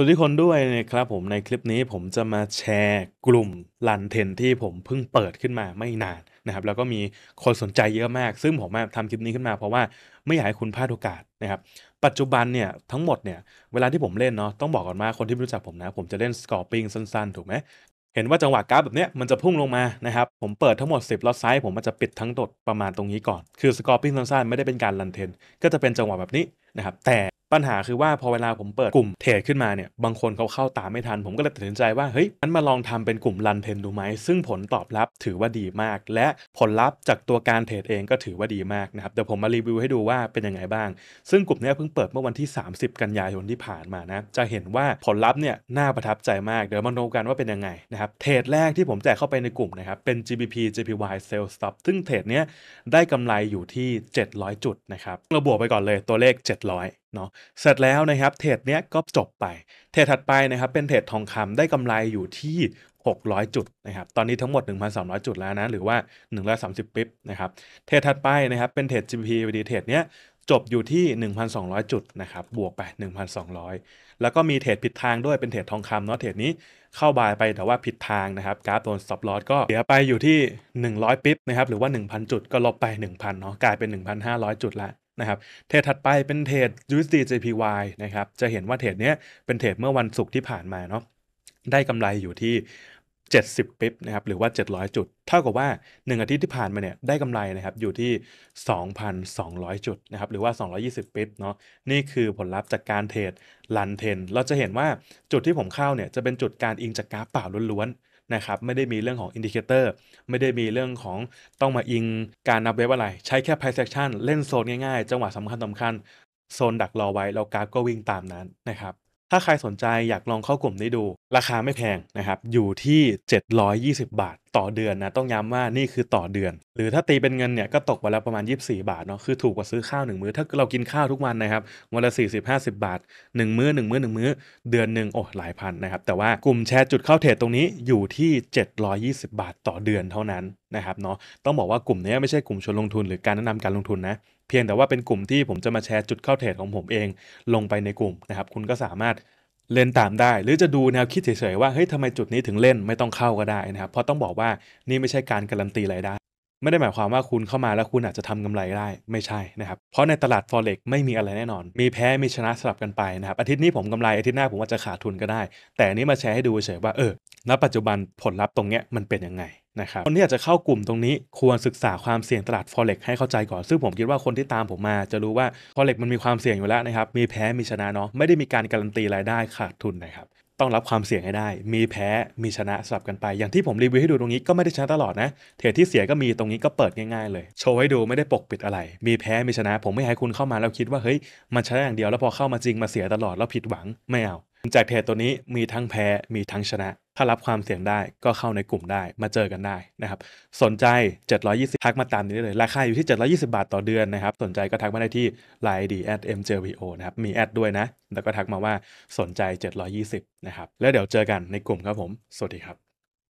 สวัสดีคนด้วยนะครับผมในคลิปนี้ผมจะมาแชร์กลุ่ม ลันเทนที่ผมเพิ่งเปิดขึ้นมาไม่นานนะครับแล้วก็มีคนสนใจเยอะมาก ซึ่งผมทำคลิปนี้ขึ้นมา เพราะว่าไม่อยากให้คุณพลาดโอกาสนะครับปัจจุบันเนี่ยทั้งหมดเนี่ยเวลาที่ผมเล่นเนาะต้องบอกก่อนว่าคนที่รู้จักผมนะ ผมจะเล่นสกอร์ปิงสั้นๆถูกไหม เห็นว่าจังหวะกราฟแบบนี้มันจะพุ่งลงมานะครับผมเปิดทั้งหมด10ล็อตไซส์ผมมันจะปิดทั้งตดประมาณตรงนี้ก่อน คือสกอร์ปิ้งสั้นๆไม่ได้เป็นการลันเทนก็จะเป็นจังหวะแบบนี้นะครับแต่ปัญหาคือว่าพอเวลาผมเปิดกลุ่มเทรดขึ้นมาเนี่ย บางคนเขาเข้าตามไม่ทัน ผมก็เลยตัดสินใจว่า เฮ้ยมันมาลองทำเป็นกลุ่มรันเทนดูไหม ซึ่งผลตอบรับถือว่าดีมาก และผลลัพธ์จากตัวการเทรดเองก็ถือว่าดีมากนะครับ เดี๋ยวผมมารีวิวให้ดูว่าเป็นยังไงบ้าง ซึ่งกลุ่มนี้เพิ่งเปิดเมื่อวันที่ 30 กันยายนที่ผ่านมานะ จะเห็นว่าผลลัพธ์เนี่ยน่าประทับใจมาก เดี๋ยวมาดูกันว่าเป็นยังไงนะครับ เทรดแรกที่ผมแจกเข้าไปในกลุ่มนะครับ เป็น GBP JPY s e l l s Stop ซึ่งเทรดเนี้ยได้กำไรอยู่ที่ 700 จุดนะครับเราบวกไปก่อนเลยตัวเลข700เนาะเสร็จแล้วนะครับเทรดเนี้ยก็จบไป เทรดถัดไปนะครับเป็นเทรดทองคำได้กำไรอยู่ที่ 600 จุดนะครับตอนนี้ทั้งหมด1,200จุดแล้วนะหรือว่า130ปิ๊บนะครับเทรดถัดไปนะครับเป็นเทรด g p p วอดีเทรดเนี้ยจบอยู่ที่1,200จุดนะครับบวกไป 1,200 แล้วก็มีเทรดผิดทางด้วยเป็นเทรดทองคำเนาะเทรดนี้เข้าบายไปแต่ว่าผิดทางนะครับกราฟโดนซับลอ o ก็เสียไปอยู่ที่ 100ปิ๊บนะครับหรือว่า 1,000จุดก็ลบไป1,000เนาะกลายเป็น1,500จุดละนะครับเทรดถัดไปเป็นเทรด USD JPY นะครับ จะเห็นว่าเทรดเนี้ยเป็นเทรดเมื่อวันศุกร์ที่ผ่านมาเนาะ ได้กำไรอยู่ที่ 70ปิ๊บนะครับ หรือว่า 700 จุด เท่ากับว่า 1 อาทิตย์ที่ผ่านมาเนี่ย ได้กำไรนะครับ อยู่ที่ 2,200 จุดนะครับ หรือว่า 220ปิ๊บเนาะ นี่คือผลลัพธ์จากการเทรด ลันเทน เราจะเห็นว่าจุดที่ผมเข้าเนี่ย จะเป็นจุดการอิงจากกราฟเปล่าล้วนๆนะครับไม่ได้มีเรื่องของอินดิเคเตอร์ไม่ได้มีเรื่องของต้องมาอิงการนับเวฟอะไร ใช้แค่ไพ i c e action เล่นโซนง่ายๆ จังหวะสำคัญสำคัญ โซนดักรอไว้แล้วกราฟก็วิ่งตามนั้นนะครับถ้าใครสนใจอยากลองเข้ากลุ่มได้ดู ราคาไม่แพงนะครับอยู่ที่ 720 บาทต่อเดือนนะต้องย้ำว่านี่คือต่อเดือน หรือถ้าตีเป็นเงินเนี่ยก็ตกวันละประมาณ 24 บาทเนาะคือถูกกว่าซื้อข้าวหนึ่งมื้อถ้าเรากินข้าวทุกวันนะครับวันละ 40-50 บาท1มื้อ1 มื้อ1มื้อเดือนหนึ่งโอ้หลายพันนะครับแต่ว่ากลุ่มแชร์จุดเข้าเทรดตรงนี้อยู่ที่ 720 บาทต่อเดือนเท่านั้นนะครับเนาะต้องบอกว่ากลุ่มนี้ไม่ใช่กลุ่มชวนลงทุนหรือการแนะนำการลงทุนนะเพียงแต่ว่าเป็นกลุ่มที่ผมจะมาแชร์จุดเข้าเทรดของผมเองลงไปในกลุ่มนะครับคุณก็สามารถเล่นตามได้ หรือจะดูแนวคิดเฉยๆว่าเฮ้ยทำไมจุดนี้ถึงเล่นไม่ต้องเข้าก็ได้นะครับเพราะต้องบอกว่านี่ไม่ใช่การการันตีรายได้ ไม่ได้หมายความว่าคุณเข้ามาแล้วคุณอาจจะทำกำไรได้ไม่ใช่นะครับ เพราะในตลาด forex ไม่มีอะไรแน่นอน มีแพ้มีชนะสลับกันไปนะครับอาทิตย์นี้ผมกำไรอาทิตย์หน้าผมอาจจะขาดทุนก็ได้ แต่นี้มาแชร์ให้ดูเฉยๆว่าเออณปัจจุบันผลลัพธ์ตรงเนี้ยมันเป็นยังไงนะครับคนที่อยากจะเข้ากลุ่มตรงนี้ควรศึกษาความเสี่ยงตลาด Forex ให้เข้าใจก่อนซึ่งผมคิดว่าคนที่ตามผมมาจะรู้ว่า Forex มันมีความเสี่ยงอยู่แล้วนะครับมีแพ้มีชนะเนาะไม่ได้มีการการันตีรายได้ขาดทุนนะครับ ต้องรับความเสี่ยงให้ได้ มีแพ้มีชนะสลับกันไป อย่างที่ผมรีวิวให้ดูตรงนี้ก็ไม่ได้ชนะตลอดนะเทรดที่เสียก็มีตรงนี้ก็เปิดง่ายๆเลยโชว์ให้ดูไม่ได้ปกปิดอะไร มีแพ้มีชนะผมไม่ให้คุณเข้ามาแล้วคิดว่าเฮ้ยมันชนะอย่างเดียวแล้วพอเข้ามาจริงมาเสียตลอดแล้วผิดหวังไม่เอาจากเทรดตัวนี้มีทั้งแพ้มีทั้งชนะถ้ารับความเสี่ยงได้ก็เข้าในกลุ่มได้มาเจอกันได้นะครับสนใจ 720 ทักมาตามนี้ได้เลยราคาอยู่ที่ 720 บาทต่อเดือนนะครับสนใจก็ทักมาได้ที่ line id at mjvo นะครับมีแอดด้วยนะ แล้วก็ทักมาว่าสนใจ 720 นะครับ แล้วเดี๋ยวเจอกันในกลุ่มครับผมสวัสดีครับ